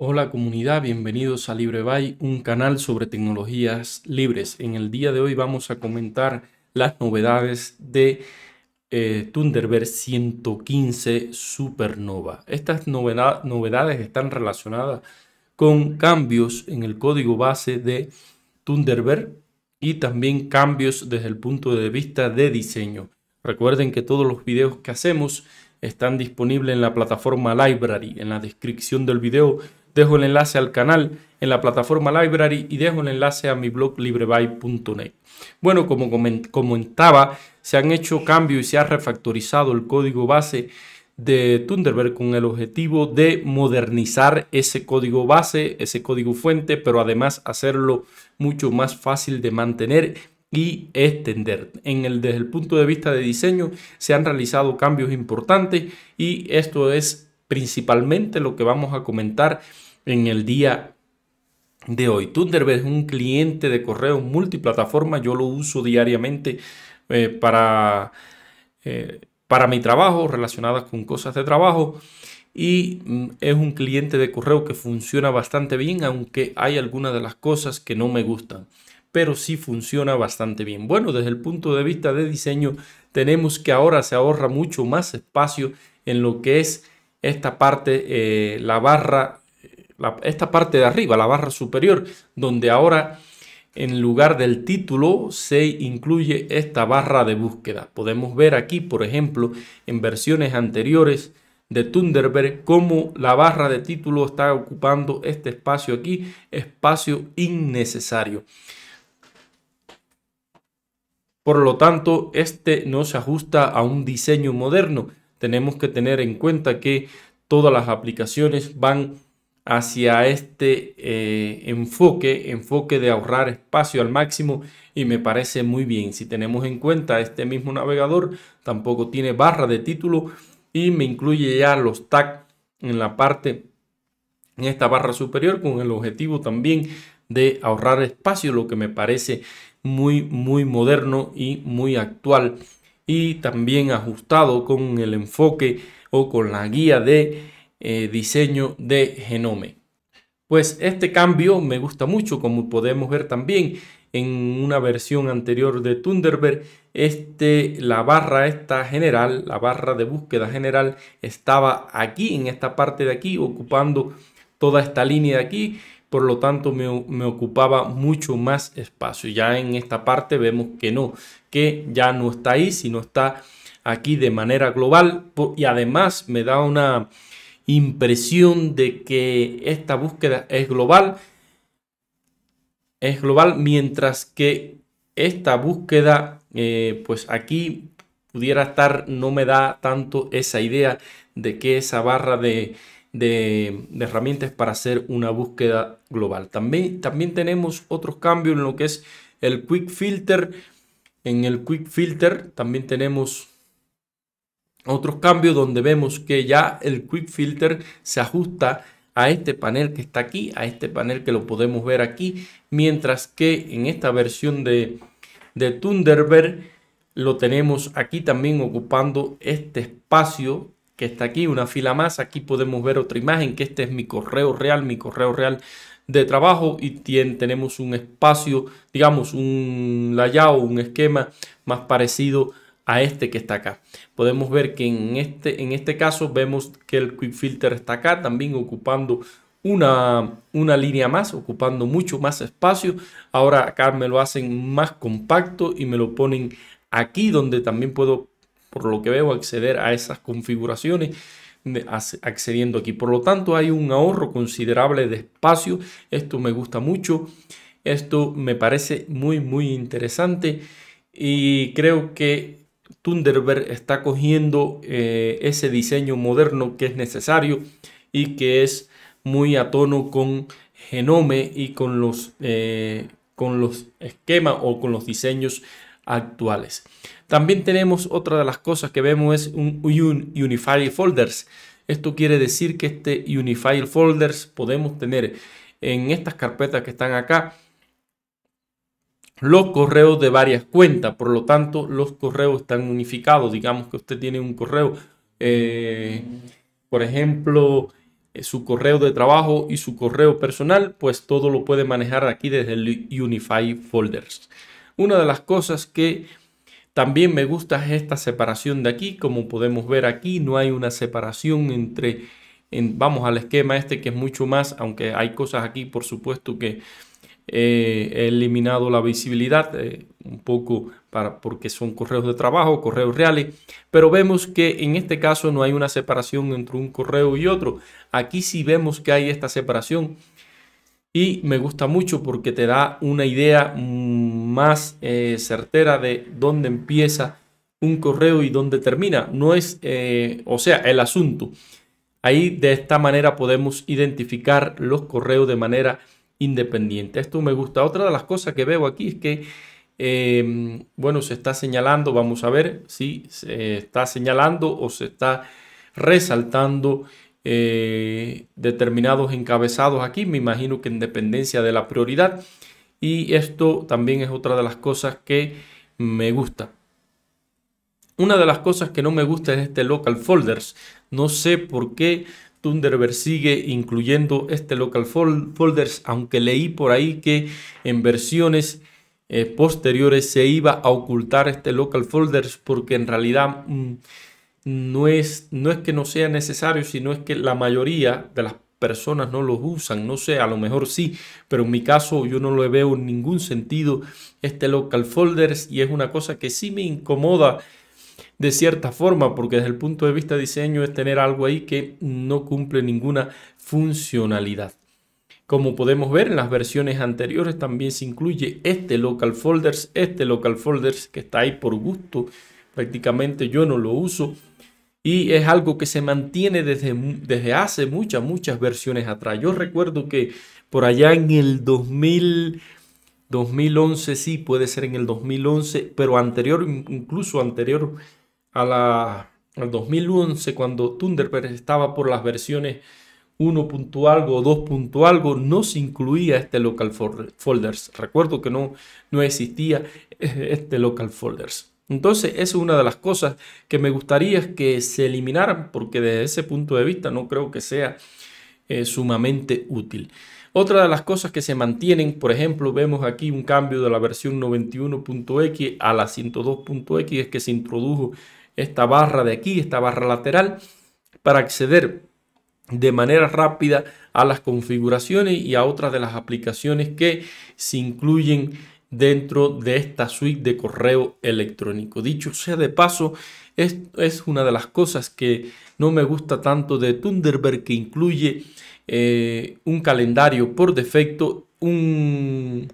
Hola comunidad, bienvenidos a LibreBay, un canal sobre tecnologías libres. En el día de hoy vamos a comentar las novedades de eh, Thunderbird 115 Supernova. Estas novedades están relacionadas con cambios en el código base de Thunderbird y también cambios desde el punto de vista de diseño. Recuerden que todos los videos que hacemos están disponibles en la plataforma Library. En la descripción del video Dejo el enlace al canal en la plataforma Library y dejo el enlace a mi blog LibreBy.net. Bueno, como comentaba, se han hecho cambios y se ha refactorizado el código base de Thunderbird con el objetivo de modernizar ese código base, ese código fuente, pero además hacerlo mucho más fácil de mantener y extender. desde el punto de vista de diseño se han realizado cambios importantes y esto es principalmente lo que vamos a comentar en el día de hoy. Thunderbird es un cliente de correo multiplataforma, yo lo uso diariamente eh, para, eh, para mi trabajo, relacionadas con cosas de trabajo. Y mm, es un cliente de correo que funciona bastante bien, aunque hay algunas de las cosas que no me gustan. Pero sí funciona bastante bien. Bueno, desde el punto de vista de diseño, tenemos que ahora se ahorra mucho más espacio en lo que es esta parte, eh, la barra, esta parte de arriba, la barra superior, donde ahora en lugar del título se incluye esta barra de búsqueda. Podemos ver aquí, por ejemplo, en versiones anteriores de Thunderbird, cómo la barra de título está ocupando este espacio aquí, espacio innecesario. Por lo tanto, este no se ajusta a un diseño moderno tenemos que tener en cuenta que todas las aplicaciones van hacia este eh, enfoque, enfoque de ahorrar espacio al máximo y me parece muy bien. Si tenemos en cuenta este mismo navegador, tampoco tiene barra de título y me incluye ya los tags en la parte, en esta barra superior con el objetivo también de ahorrar espacio, lo que me parece muy, muy moderno y muy actual y también ajustado con el enfoque o con la guía de eh, diseño de genome. Pues este cambio me gusta mucho, como podemos ver también en una versión anterior de Thunderbird, este, la barra esta general, la barra de búsqueda general estaba aquí, en esta parte de aquí, ocupando toda esta línea de aquí por lo tanto me, ocupaba mucho más espacio. Ya en esta parte vemos que no, que ya no está ahí, sino está aquí de manera global y además me da una impresión de que esta búsqueda es global, es global, mientras que esta búsqueda, eh, pues aquí pudiera estar, no me da tanto esa idea de que esa barra de, de, herramientas para hacer una búsqueda global. También, también tenemos otros cambios en lo que es el Quick Filter. En el Quick Filter también tenemos otros cambios donde vemos que ya el Quick Filter se ajusta a este panel que está aquí, a este panel que lo podemos ver aquí, mientras que en esta versión de, de Thunderbird lo tenemos aquí también ocupando este espacio que está aquí, una fila más. Aquí podemos ver otra imagen, que este es mi correo real, mi correo real de trabajo y tenemos un espacio, digamos, un layout, un esquema más parecido a este que está acá. Podemos ver que en este, en este caso vemos que el Quick Filter está acá también ocupando una, una, línea más, ocupando mucho más espacio. Ahora acá me lo hacen más compacto y me lo ponen aquí donde también puedo por lo que veo, acceder a esas configuraciones accediendo aquí. Por lo tanto, hay un ahorro considerable de espacio. Esto me gusta mucho. Esto me parece muy, muy interesante. Y creo que Thunderbird está cogiendo eh, ese diseño moderno que es necesario y que es muy a tono con Genome y con los, eh, con los esquemas o con los diseños actuales. También tenemos otra de las cosas que vemos es un Unified Folders. Esto quiere decir que este Unified Folders podemos tener en estas carpetas que están acá los correos de varias cuentas. Por lo tanto, los correos están unificados. Digamos que usted tiene un correo, eh, por ejemplo, eh, su correo de trabajo y su correo personal, pues todo lo puede manejar aquí desde el Unify Folders. Una de las cosas que también me gusta es esta separación de aquí. Como podemos ver aquí, no hay una separación entre... vamos al esquema este que es mucho más, aunque hay cosas aquí, por supuesto, que eh, he eliminado la visibilidad eh, un poco para, porque son correos de trabajo, correos reales, pero vemos que en este caso no hay una separación entre un correo y otro. Aquí sí vemos que hay esta separación y me gusta mucho porque te da una idea más eh, certera de dónde empieza un correo y dónde termina. No es, eh, o sea, el asunto. Ahí de esta manera podemos identificar los correos de manera independiente. Esto me gusta. Otra de las cosas que veo aquí es que, em, bueno, se está señalando, vamos a ver si se está señalando o se está resaltando eh, determinados encabezados aquí, me imagino que en dependencia de la prioridad. Y esto también es otra de las cosas que me gusta. Una de las cosas que no me gusta es este local folders. No sé por qué Thunderbird sigue incluyendo este local folders, aunque leí por ahí que en versiones eh, posteriores se iba a ocultar este local folders porque en realidad mm, no es, no es que no sea necesario, sino es que la mayoría de las personas no los usan. No sé, a lo mejor sí, pero en mi caso yo no lo veo en ningún sentido este local folders y es una cosa que sí me incomoda de cierta forma, porque desde el punto de vista de diseño es tener algo ahí que no cumple ninguna funcionalidad. Como podemos ver en las versiones anteriores también se incluye este local folders, este local folders que está ahí por gusto, prácticamente yo no lo uso y es algo que se mantiene desde, desde hace muchas, muchas versiones atrás. Yo recuerdo que por allá en el 2000, 2011, sí, puede ser en el 2011, pero anterior, incluso anterior a la, al 2011, cuando Thunderbird estaba por las versiones 1. algo o 2. algo, no se incluía este local folders. Recuerdo que no, no existía eh, este local folders. Entonces, esa es una de las cosas que me gustaría que se eliminaran porque desde ese punto de vista no creo que sea eh, sumamente útil. Otra de las cosas que se mantienen, por ejemplo, vemos aquí un cambio de la versión 91.x a la 102.x, es que se introdujo esta barra de aquí, esta barra lateral, para acceder de manera rápida a las configuraciones y a otras de las aplicaciones que se incluyen dentro de esta suite de correo electrónico. Dicho sea de paso, es, una de las cosas que no me gusta tanto de Thunderbird que incluye eh, un calendario por defecto, un,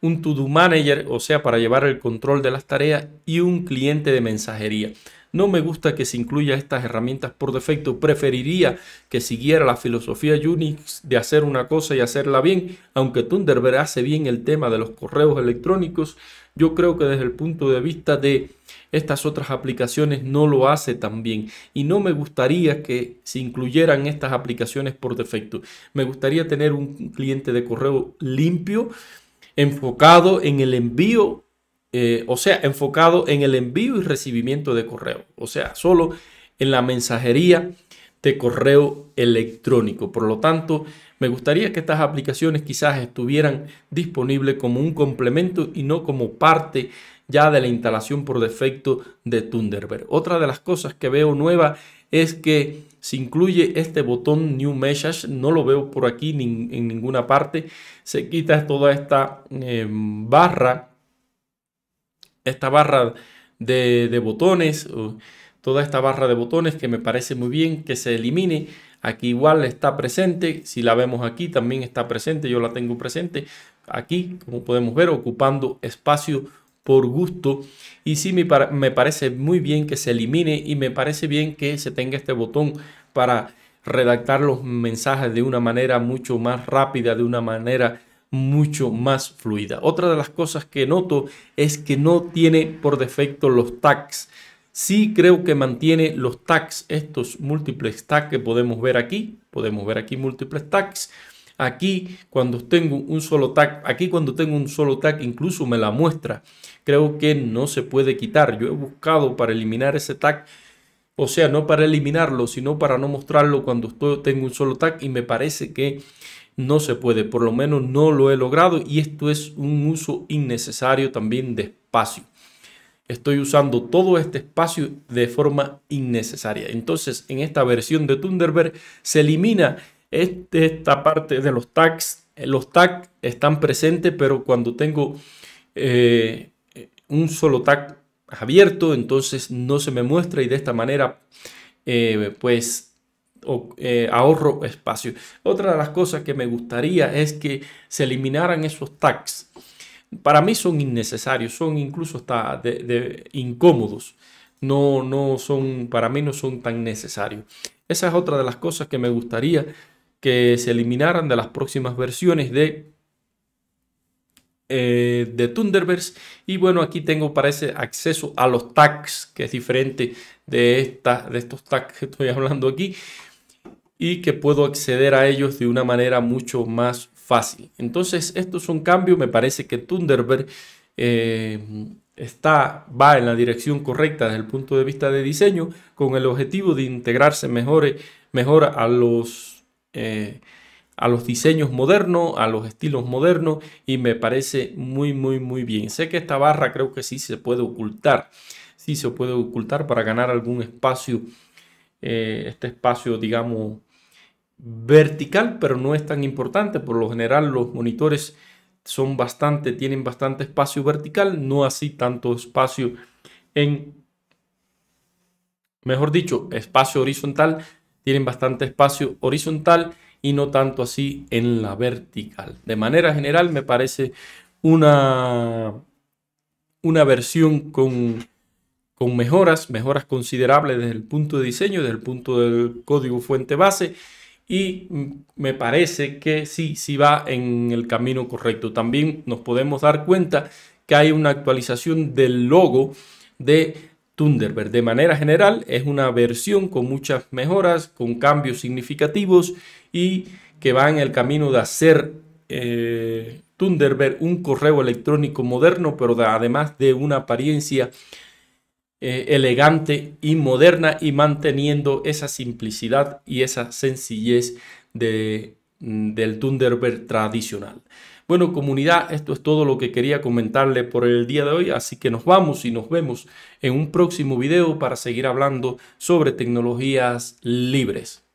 un to-do manager, o sea, para llevar el control de las tareas y un cliente de mensajería. No me gusta que se incluya estas herramientas por defecto. Preferiría que siguiera la filosofía Unix de hacer una cosa y hacerla bien. Aunque Thunderbird hace bien el tema de los correos electrónicos, yo creo que desde el punto de vista de estas otras aplicaciones no lo hace tan bien. Y no me gustaría que se incluyeran estas aplicaciones por defecto. Me gustaría tener un cliente de correo limpio, enfocado en el envío eh, o sea, enfocado en el envío y recibimiento de correo, o sea, solo en la mensajería de correo electrónico. Por lo tanto, me gustaría que estas aplicaciones quizás estuvieran disponibles como un complemento y no como parte ya de la instalación por defecto de Thunderbird. Otra de las cosas que veo nueva es que se incluye este botón New Message, no lo veo por aquí ni en ninguna parte, se quita toda esta eh, barra esta barra de, botones, toda esta barra de botones que me parece muy bien que se elimine. Aquí igual está presente, si la vemos aquí también está presente, yo la tengo presente aquí, como podemos ver, ocupando espacio por gusto. Y si me, me parece muy bien que se elimine y me parece bien que se tenga este botón para redactar los mensajes de una manera mucho más rápida, de una manera mucho más fluida. Otra de las cosas que noto es que no tiene por defecto los tags. Sí creo que mantiene los tags, estos múltiples tags que podemos ver aquí. Podemos ver aquí múltiples tags. Aquí cuando tengo un solo tag, aquí cuando tengo un solo tag incluso me la muestra. Creo que no se puede quitar. Yo he buscado para eliminar ese tag, o sea, no para eliminarlo, sino para no mostrarlo cuando estoy, tengo un solo tag y me parece que no se puede, por lo menos no lo he logrado y esto es un uso innecesario también de espacio. Estoy usando todo este espacio de forma innecesaria. Entonces, en esta versión de Thunderbird se elimina este, esta parte de los tags. Los tags están presentes, pero cuando tengo eh, un solo tag abierto, entonces no se me muestra y de esta manera, eh, pues eh, ahorro espacio. Otra de las cosas que me gustaría es que se eliminaran esos tags. Para mí son innecesarios, son incluso hasta de, incómodos. No, no son, para mí no son tan necesarios. Esa es otra de las cosas que me gustaría que se eliminaran de las próximas versiones de eh, de Thunderbirds. Y bueno, aquí tengo, parece, acceso a los tags, que es diferente de, esta, de estos tags que estoy hablando aquí y que puedo acceder a ellos de una manera mucho más fácil. Entonces, esto es un cambio, me parece que Thunderbird eh, está, va en la dirección correcta desde el punto de vista de diseño, con el objetivo de integrarse mejor, a, los, eh, a los diseños modernos, a los estilos modernos, y me parece muy, muy, muy bien. Sé que esta barra creo que sí se puede ocultar, sí se puede ocultar para ganar algún espacio, eh, este espacio, digamos, vertical, pero no es tan importante. Por lo general los monitores son bastante, tienen bastante espacio vertical, no así tanto espacio en, mejor dicho, espacio horizontal, tienen bastante espacio horizontal y no tanto así en la vertical. De manera general me parece una, una versión con, con mejoras, mejoras considerables desde el punto de diseño, desde el punto del código fuente base y me parece que sí, sí va en el camino correcto. También nos podemos dar cuenta que hay una actualización del logo de Thunderbird. De manera general es una versión con muchas mejoras, con cambios significativos y que va en el camino de hacer eh, Thunderbird un correo electrónico moderno, pero además de una apariencia eh, elegante y moderna y manteniendo esa simplicidad y esa sencillez mm, del Thunderbird tradicional. Bueno, comunidad, esto es todo lo que quería comentarle por el día de hoy, así que nos vamos y nos vemos en un próximo video para seguir hablando sobre tecnologías libres.